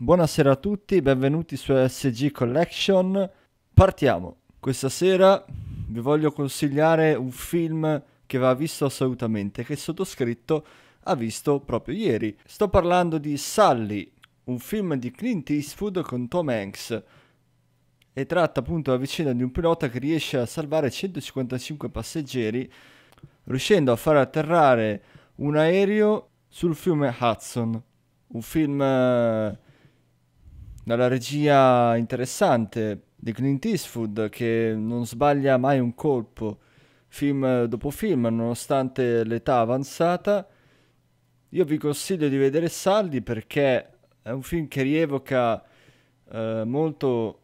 Buonasera a tutti, benvenuti su SG Collection. Partiamo. Questa sera vi voglio consigliare un film che va visto assolutamente, che il sottoscritto ha visto proprio ieri. Sto parlando di Sully, un film di Clint Eastwood con Tom Hanks e tratta appunto la vicenda di un pilota che riesce a salvare 155 passeggeri riuscendo a far atterrare un aereo sul fiume Hudson. Un film eh, dalla regia interessante di Clint Eastwood che non sbaglia mai un colpo film dopo film nonostante l'età avanzata. Io vi consiglio di vedere Saldi perché è un film che rievoca eh, molto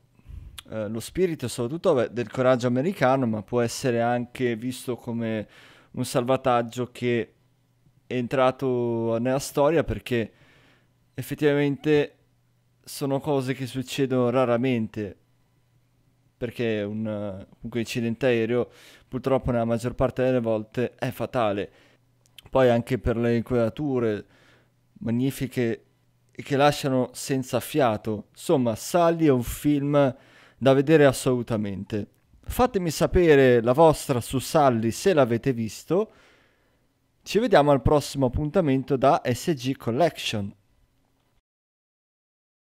eh, lo spirito soprattutto del coraggio americano, ma può essere anche visto come un salvataggio che è entrato nella storia perché effettivamente sono cose che succedono raramente perché un, un incidente aereo purtroppo nella maggior parte delle volte è fatale. Poi anche per le inquadrature magnifiche che lasciano senza fiato. Insomma, Sally è un film da vedere assolutamente. Fatemi sapere la vostra su Sally se l'avete visto. Ci vediamo al prossimo appuntamento da SG Collection.